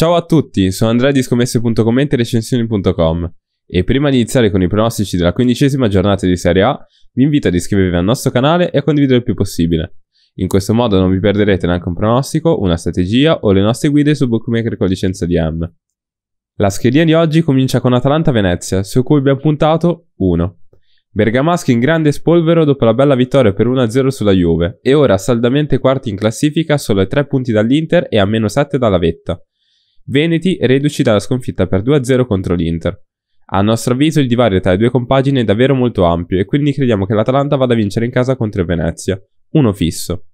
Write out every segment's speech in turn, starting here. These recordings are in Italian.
Ciao a tutti, sono Andrea di scommesse.com e recensioni.com e prima di iniziare con i pronostici della quindicesima giornata di Serie A, vi invito ad iscrivervi al nostro canale e a condividere il più possibile. In questo modo non vi perderete neanche un pronostico, una strategia o le nostre guide su Bookmaker con licenza DM. La schedina di oggi comincia con Atalanta-Venezia, su cui abbiamo puntato 1. Bergamaschi in grande spolvero dopo la bella vittoria per 1-0 sulla Juve e ora saldamente quarti in classifica solo ai 3 punti dall'Inter e a meno 7 dalla vetta. Veneti reduci dalla sconfitta per 2-0 contro l'Inter. A nostro avviso il divario tra le due compagini è davvero molto ampio e quindi crediamo che l'Atalanta vada a vincere in casa contro il Venezia. Uno fisso.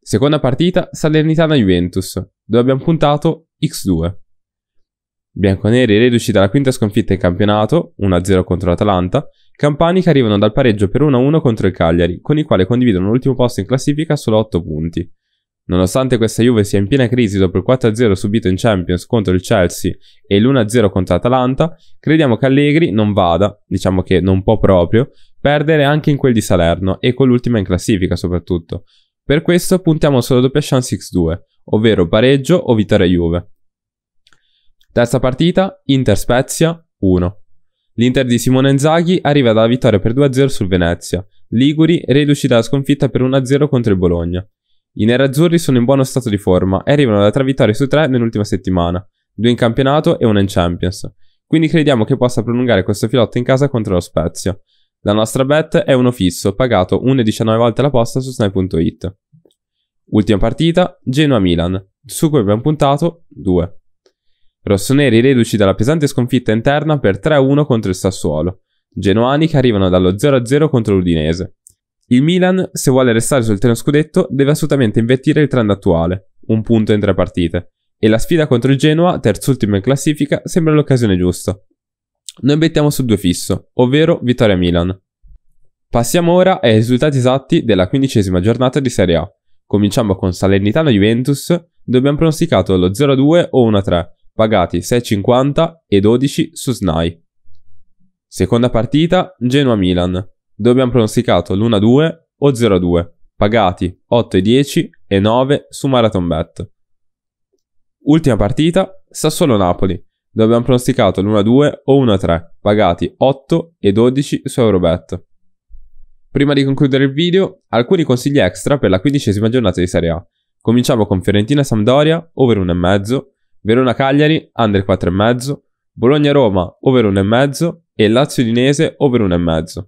Seconda partita, Salernitana-Juventus, dove abbiamo puntato X2. Bianconeri reduci dalla quinta sconfitta in campionato, 1-0 contro l'Atalanta, Campani che arrivano dal pareggio per 1-1 contro il Cagliari, con il quale condividono l'ultimo posto in classifica a solo 8 punti. Nonostante questa Juve sia in piena crisi dopo il 4-0 subito in Champions contro il Chelsea e l'1-0 contro Atalanta, crediamo che Allegri non vada, diciamo che non può proprio, perdere anche in quel di Salerno e con l'ultima in classifica soprattutto. Per questo puntiamo sulla doppia chance X2, ovvero pareggio o vittoria Juve. Terza partita, Inter-Spezia 1. L'Inter di Simone Inzaghi arriva dalla vittoria per 2-0 sul Venezia, Liguri reduci dalla sconfitta per 1-0 contro il Bologna. I nerazzurri sono in buono stato di forma e arrivano da 3 vittorie su 3 nell'ultima settimana, 2 in campionato e 1 in Champions. Quindi crediamo che possa prolungare questo filotto in casa contro lo Spezia. La nostra bet è uno fisso, pagato 1,19 volte la posta su Snipe.it. Ultima partita, Genoa-Milan, su cui abbiamo puntato 2. Rossoneri reduci dalla pesante sconfitta interna per 3-1 contro il Sassuolo. Genoani che arrivano dallo 0-0 contro l'Udinese. Il Milan, se vuole restare sul treno scudetto, deve assolutamente invertire il trend attuale, un punto in tre partite, e la sfida contro il Genoa, terzultimo in classifica, sembra l'occasione giusta. Noi bettiamo su due fisso, ovvero Vittoria Milan. Passiamo ora ai risultati esatti della quindicesima giornata di Serie A. Cominciamo con Salernitano Juventus, dove abbiamo pronosticato lo 0-2 o 1-3, pagati 6,50 e 12 su SNAI. Seconda partita, Genoa-Milan dove abbiamo pronosticato l'1-2 o 0-2, pagati 8,10 e 9 su MarathonBet. Ultima partita, Sassuolo-Napoli, dove abbiamo pronosticato l'1-2 o 1-3, pagati 8 e 12 su Eurobet. Prima di concludere il video, alcuni consigli extra per la quindicesima giornata di Serie A. Cominciamo con Fiorentina-Sampdoria, over 1,5, Verona-Cagliari, under 4,5, Bologna-Roma, over 1,5 e lazio dinese over 1,5.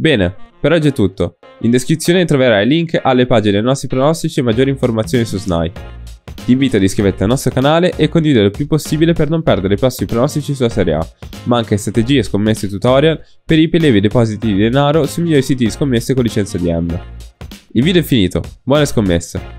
Bene, per oggi è tutto. In descrizione troverai link alle pagine dei nostri pronostici e maggiori informazioni su SNAI. Ti invito ad iscriverti al nostro canale e condividere il più possibile per non perdere i prossimi pronostici sulla Serie A, ma anche strategie, scommesse e tutorial per i prelievi e depositi di denaro sui migliori siti di scommesse con licenza DM. Il video è finito, buone scommesse!